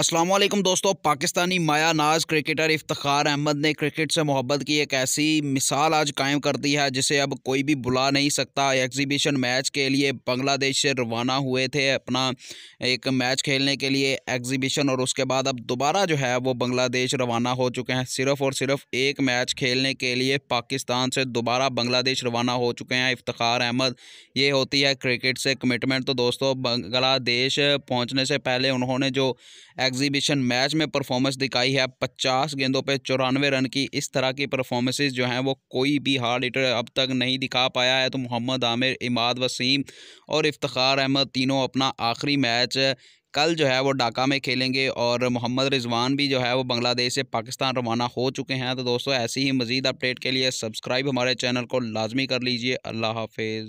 असलम दोस्तों पाकिस्तानी माया नाज क्रिकेटर इफ्तार अहमद ने क्रिकेट से मोहब्बत की एक ऐसी मिसाल आज कायम कर दी है जिसे अब कोई भी बुला नहीं सकता एग्जीबिशन मैच के लिए बांग्लादेश से रवाना हुए थे अपना एक मैच खेलने के लिए एग्जीबिशन और उसके बाद अब दोबारा जो है वो बांग्लादेश रवाना हो चुके हैं सिर्फ़ और सिर्फ एक मैच खेलने के लिए पाकिस्तान से दोबारा बांग्लादेश रवाना हो चुके हैं इफ्तार अहमद ये होती है क्रिकेट से कमिटमेंट तो दोस्तों बांग्लादेश पहुँचने से पहले उन्होंने जो एग्जीबिशन मैच में परफॉर्मेंस दिखाई है पचास गेंदों पर चौरानवे रन की इस तरह की परफॉर्मेंसेज जो हैं वो कोई भी हार्ड हिटर अब तक नहीं दिखा पाया है तो मोहम्मद आमिर इमाद वसीम और इफ्तार अहमद तीनों अपना आखिरी मैच कल जो है वो ढाका में खेलेंगे और मोहम्मद रिजवान भी जो है वो बांग्लादेश से पाकिस्तान रवाना हो चुके हैं तो दोस्तों ऐसी ही मजीद अपडेट के लिए सब्सक्राइब हमारे चैनल को लाजमी कर लीजिए अल्लाह हाफिज़